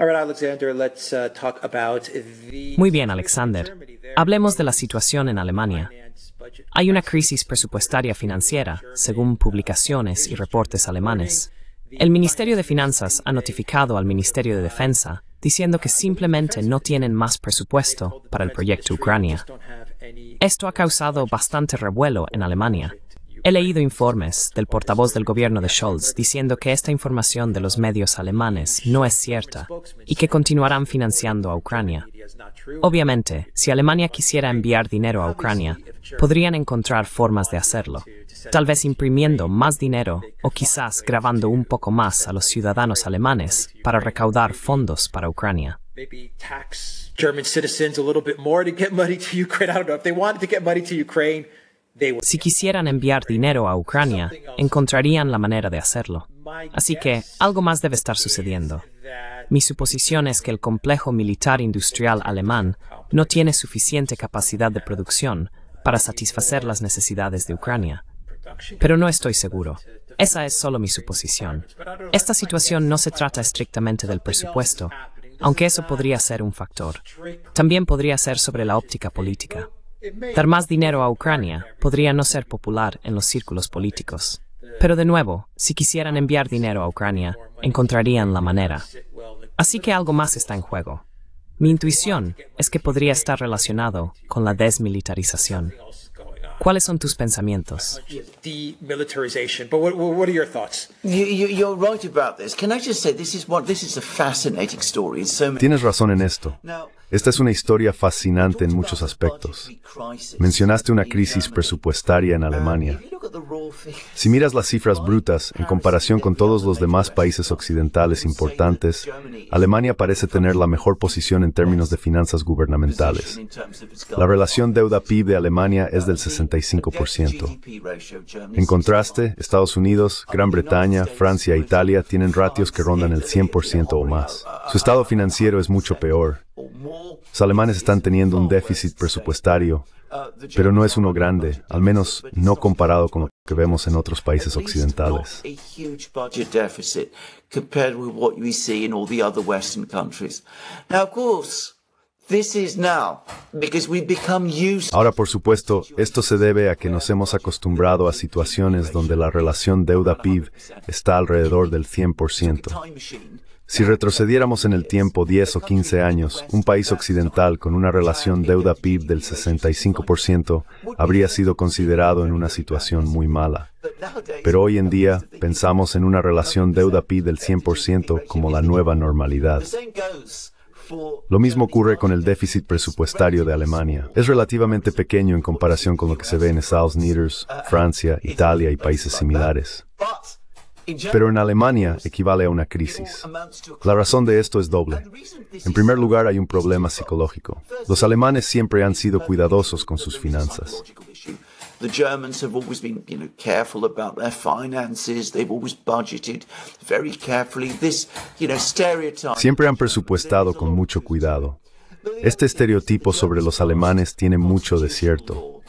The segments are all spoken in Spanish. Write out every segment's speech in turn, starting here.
Uh, Muy bien, Alexander. Hablemos de la situación en Alemania. Hay una crisis presupuestaria financiera, según publicaciones y reportes alemanes. El Ministerio de Finanzas ha notificado al Ministerio de Defensa diciendo que simplemente no tienen más presupuesto para el proyecto Ucrania. Esto ha causado bastante revuelo en Alemania, He leído informes del portavoz del gobierno de Scholz diciendo que esta información de los medios alemanes no es cierta y que continuarán financiando a Ucrania. Obviamente, si Alemania quisiera enviar dinero a Ucrania, podrían encontrar formas de hacerlo, tal vez imprimiendo más dinero o quizás grabando un poco más a los ciudadanos alemanes para recaudar fondos para Ucrania. Si quisieran enviar dinero a Ucrania, encontrarían la manera de hacerlo. Así que algo más debe estar sucediendo. Mi suposición es que el complejo militar industrial alemán no tiene suficiente capacidad de producción para satisfacer las necesidades de Ucrania. Pero no estoy seguro. Esa es solo mi suposición. Esta situación no se trata estrictamente del presupuesto, aunque eso podría ser un factor. También podría ser sobre la óptica política. Dar más dinero a Ucrania podría no ser popular en los círculos políticos. Pero de nuevo, si quisieran enviar dinero a Ucrania, encontrarían la manera. Así que algo más está en juego. Mi intuición es que podría estar relacionado con la desmilitarización. ¿Cuáles son tus pensamientos? Tienes razón en esto. Esta es una historia fascinante en muchos aspectos. Mencionaste una crisis presupuestaria en Alemania. Si miras las cifras brutas en comparación con todos los demás países occidentales importantes, Alemania parece tener la mejor posición en términos de finanzas gubernamentales. La relación deuda-PIB de Alemania es del 65%. En contraste, Estados Unidos, Gran Bretaña, Francia e Italia tienen ratios que rondan el 100% o más. Su estado financiero es mucho peor los alemanes están teniendo un déficit presupuestario, pero no es uno grande, al menos no comparado con lo que vemos en otros países occidentales. Ahora, por supuesto, esto se debe a que nos hemos acostumbrado a situaciones donde la relación deuda-PIB está alrededor del 100%. Si retrocediéramos en el tiempo 10 o 15 años, un país occidental con una relación deuda-PIB del 65% habría sido considerado en una situación muy mala. Pero hoy en día pensamos en una relación deuda-PIB del 100% como la nueva normalidad. Lo mismo ocurre con el déficit presupuestario de Alemania. Es relativamente pequeño en comparación con lo que se ve en Estados Unidos, Francia, Italia y países similares pero en Alemania equivale a una crisis. La razón de esto es doble. En primer lugar, hay un problema psicológico. Los alemanes siempre han sido cuidadosos con sus finanzas. Siempre han presupuestado con mucho cuidado. Este estereotipo sobre los alemanes tiene mucho de cierto.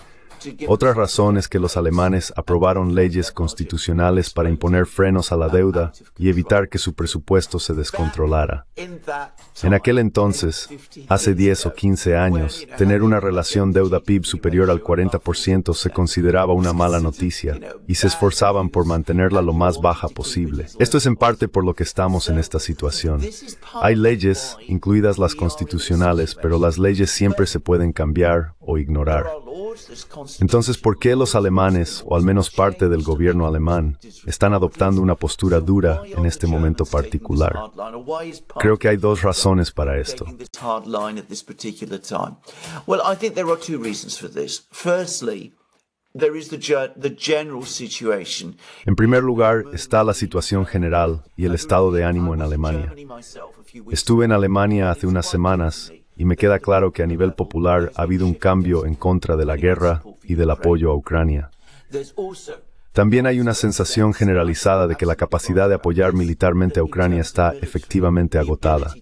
Otra razón es que los alemanes aprobaron leyes constitucionales para imponer frenos a la deuda y evitar que su presupuesto se descontrolara. En aquel entonces, hace 10 o 15 años, tener una relación deuda-PIB superior al 40% se consideraba una mala noticia y se esforzaban por mantenerla lo más baja posible. Esto es en parte por lo que estamos en esta situación. Hay leyes, incluidas las constitucionales, pero las leyes siempre se pueden cambiar o ignorar. Entonces, ¿por qué los alemanes, o al menos parte del gobierno alemán, están adoptando una postura dura en este momento particular? Creo que hay dos razones para esto. En primer lugar está la situación general y el estado de ánimo en Alemania. Estuve en Alemania hace unas semanas y me queda claro que a nivel popular ha habido un cambio en contra de la guerra y del apoyo a Ucrania. También hay una sensación generalizada de que la capacidad de apoyar militarmente a Ucrania está efectivamente agotada.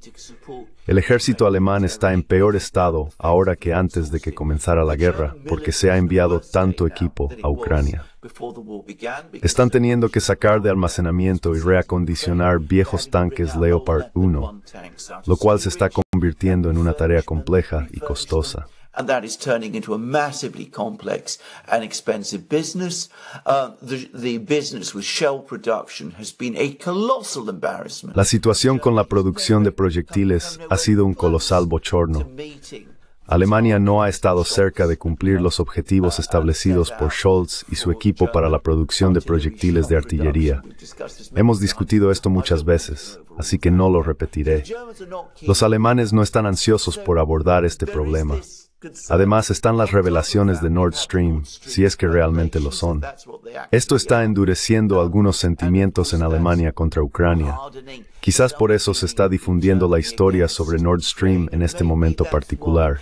El ejército alemán está en peor estado ahora que antes de que comenzara la guerra, porque se ha enviado tanto equipo a Ucrania. Están teniendo que sacar de almacenamiento y reacondicionar viejos tanques Leopard 1, lo cual se está convirtiendo en una tarea compleja y costosa. La situación con la producción de proyectiles ha sido un colosal bochorno. Alemania no ha estado cerca de cumplir los objetivos establecidos por Scholz y su equipo para la producción de proyectiles de artillería. Hemos discutido esto muchas veces, así que no lo repetiré. Los alemanes no están ansiosos por abordar este problema. Además están las revelaciones de Nord Stream, si es que realmente lo son. Esto está endureciendo algunos sentimientos en Alemania contra Ucrania. Quizás por eso se está difundiendo la historia sobre Nord Stream en este momento particular.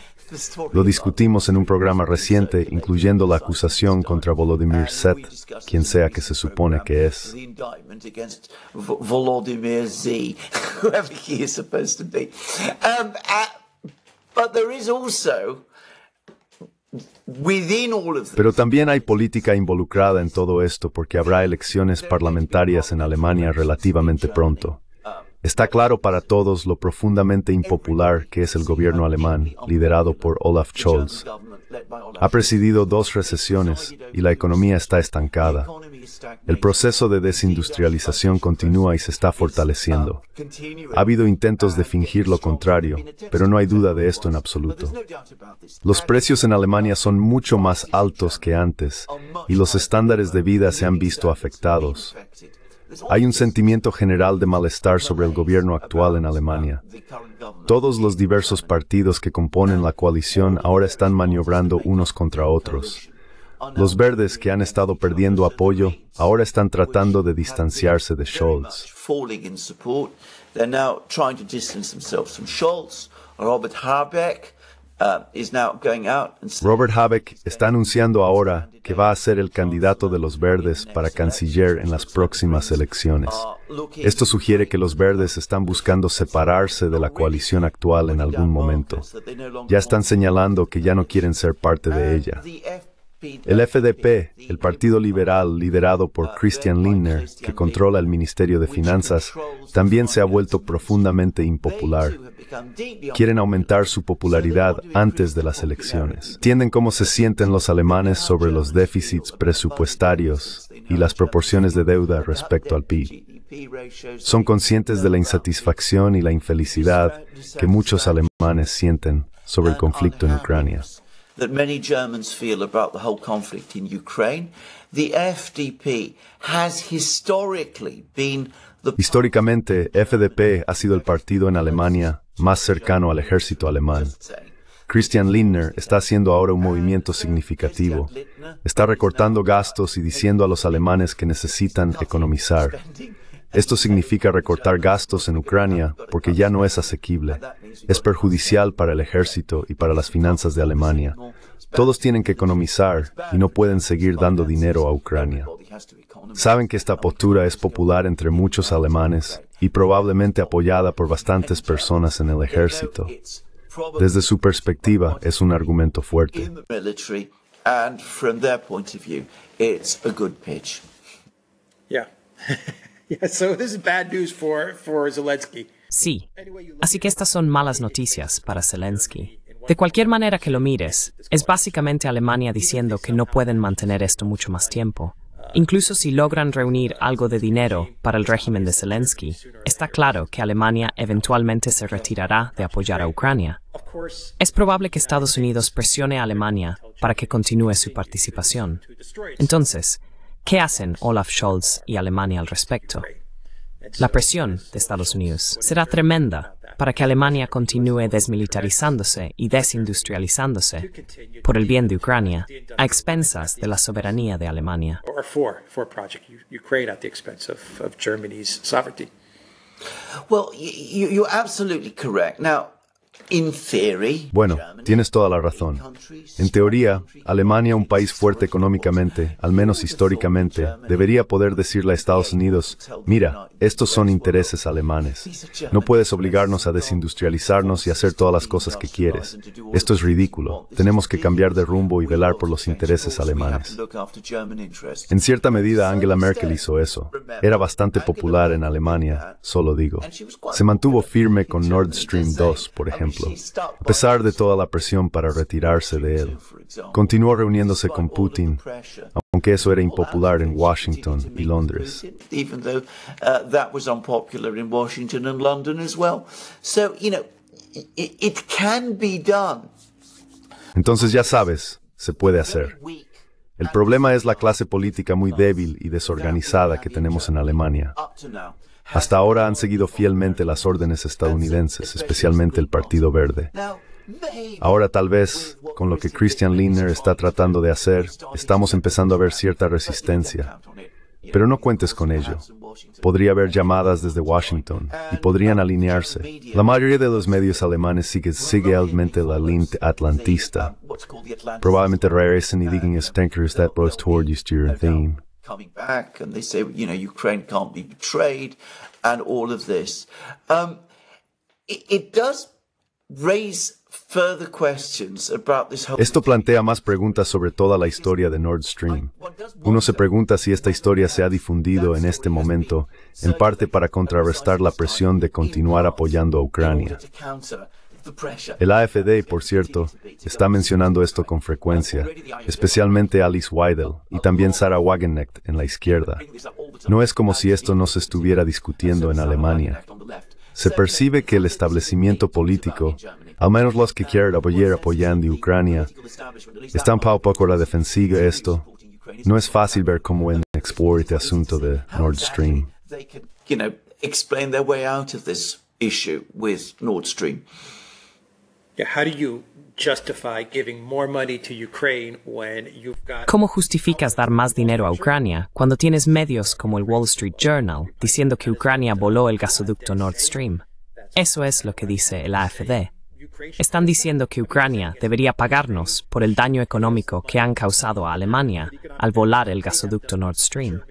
Lo discutimos en un programa reciente, incluyendo la acusación contra Volodymyr Z, quien sea que se supone que es. Pero también hay política involucrada en todo esto porque habrá elecciones parlamentarias en Alemania relativamente pronto. Está claro para todos lo profundamente impopular que es el gobierno alemán, liderado por Olaf Scholz. Ha presidido dos recesiones y la economía está estancada. El proceso de desindustrialización continúa y se está fortaleciendo. Ha habido intentos de fingir lo contrario, pero no hay duda de esto en absoluto. Los precios en Alemania son mucho más altos que antes y los estándares de vida se han visto afectados. Hay un sentimiento general de malestar sobre el gobierno actual en Alemania. Todos los diversos partidos que componen la coalición ahora están maniobrando unos contra otros. Los verdes que han estado perdiendo apoyo ahora están tratando de distanciarse de Scholz. Robert Habeck uh, Robert Habeck está anunciando ahora que va a ser el candidato de los verdes para canciller en las próximas elecciones. Esto sugiere que los verdes están buscando separarse de la coalición actual en algún momento. Ya están señalando que ya no quieren ser parte de ella. El FDP, el Partido Liberal liderado por Christian Lindner, que controla el Ministerio de Finanzas, también se ha vuelto profundamente impopular. Quieren aumentar su popularidad antes de las elecciones. Tienden cómo se sienten los alemanes sobre los déficits presupuestarios y las proporciones de deuda respecto al PIB. Son conscientes de la insatisfacción y la infelicidad que muchos alemanes sienten sobre el conflicto en Ucrania that many Germans feel about the whole conflict in Ukraine. The FDP has Históricamente, FDP ha sido el partido en Alemania más cercano al ejército alemán. Christian Lindner está haciendo ahora un movimiento significativo. Está recortando gastos y diciendo a los alemanes que necesitan economizar. Esto significa recortar gastos en Ucrania porque ya no es asequible. Es perjudicial para el ejército y para las finanzas de Alemania. Todos tienen que economizar y no pueden seguir dando dinero a Ucrania. Saben que esta postura es popular entre muchos alemanes y probablemente apoyada por bastantes personas en el ejército. Desde su perspectiva es un argumento fuerte. Sí, así que estas son malas noticias para Zelensky. De cualquier manera que lo mires, es básicamente Alemania diciendo que no pueden mantener esto mucho más tiempo. Incluso si logran reunir algo de dinero para el régimen de Zelensky, está claro que Alemania eventualmente se retirará de apoyar a Ucrania. Es probable que Estados Unidos presione a Alemania para que continúe su participación. Entonces, ¿Qué hacen Olaf Scholz y Alemania al respecto? La presión de Estados Unidos será tremenda para que Alemania continúe desmilitarizándose y desindustrializándose por el bien de Ucrania a expensas de la soberanía de Alemania. Well, absolutely correct. Now, bueno, tienes toda la razón. En teoría, Alemania, un país fuerte económicamente, al menos históricamente, debería poder decirle a Estados Unidos, mira, estos son intereses alemanes. No puedes obligarnos a desindustrializarnos y hacer todas las cosas que quieres. Esto es ridículo. Tenemos que cambiar de rumbo y velar por los intereses alemanes. En cierta medida, Angela Merkel hizo eso. Era bastante popular en Alemania, solo digo. Se mantuvo firme con Nord Stream 2, por ejemplo. A pesar de toda la presión para retirarse de él, continuó reuniéndose con Putin, aunque eso era impopular en Washington y Londres. Entonces ya sabes, se puede hacer. El problema es la clase política muy débil y desorganizada que tenemos en Alemania. Hasta ahora han seguido fielmente las órdenes estadounidenses, especialmente el Partido Verde. Ahora tal vez, con lo que Christian Lindner está tratando de hacer, estamos empezando a ver cierta resistencia. Pero no cuentes con ello. Podría haber llamadas desde Washington y podrían alinearse. La mayoría de los medios alemanes sigue, sigue la línea atlantista. Probablemente es y digan is that se toward your theme. Esto plantea más preguntas sobre toda la historia de Nord Stream. Uno se pregunta si esta historia se ha difundido en este momento, en parte para contrarrestar la presión de continuar apoyando a Ucrania. El AFD, por cierto, está mencionando esto con frecuencia, especialmente Alice Weidel y también Sarah Wagenknecht en la izquierda. No es como si esto no se estuviera discutiendo en Alemania. Se percibe que el establecimiento político, al menos los que quieren apoyar apoyando a Ucrania, están poco a poco la defensiva esto. No es fácil ver cómo en export este asunto de Nord Stream. ¿Cómo justificas dar más dinero a Ucrania cuando tienes medios como el Wall Street Journal diciendo que Ucrania voló el gasoducto Nord Stream? Eso es lo que dice el AFD. Están diciendo que Ucrania debería pagarnos por el daño económico que han causado a Alemania al volar el gasoducto Nord Stream.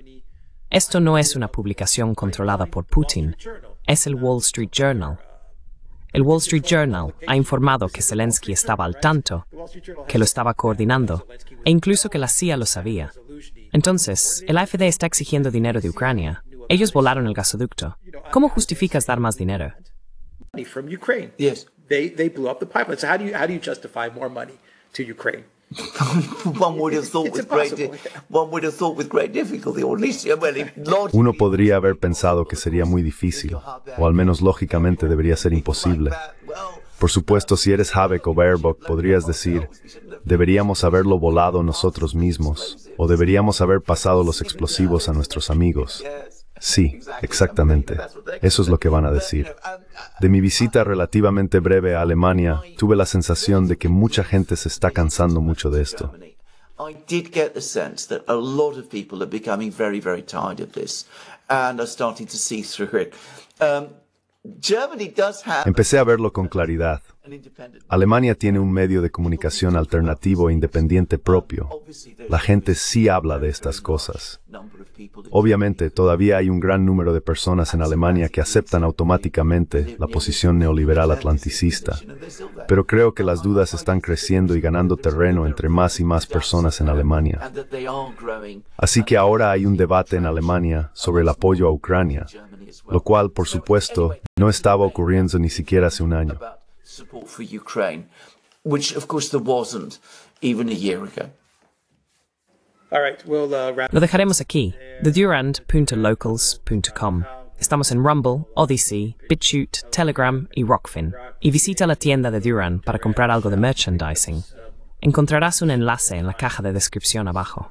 Esto no es una publicación controlada por Putin, es el Wall Street Journal, el Wall Street Journal ha informado que Zelensky estaba al tanto, que lo estaba coordinando, e incluso que la CIA lo sabía. Entonces, el AFD está exigiendo dinero de Ucrania. Ellos volaron el gasoducto. ¿Cómo justificas dar más dinero? Uno podría haber pensado que sería muy difícil, o al menos lógicamente debería ser imposible. Por supuesto, si eres Habeck o Baerbock, podrías decir, deberíamos haberlo volado nosotros mismos, o deberíamos haber pasado los explosivos a nuestros amigos. Sí, exactamente. Eso es lo que van a decir. De mi visita relativamente breve a Alemania, tuve la sensación de que mucha gente se está cansando mucho de esto. Empecé a verlo con claridad. Alemania tiene un medio de comunicación alternativo e independiente propio. La gente sí habla de estas cosas. Obviamente, todavía hay un gran número de personas en Alemania que aceptan automáticamente la posición neoliberal atlanticista, pero creo que las dudas están creciendo y ganando terreno entre más y más personas en Alemania. Así que ahora hay un debate en Alemania sobre el apoyo a Ucrania, lo cual, por supuesto, no estaba ocurriendo ni siquiera hace un año. Uh, Lo dejaremos aquí. The Durand, Punta Locals, Punta com. Estamos en Rumble, Odyssey, BitChute, Telegram y Rockfin. Y visita la tienda de Durand para comprar algo de merchandising. Encontrarás un enlace en la caja de descripción abajo.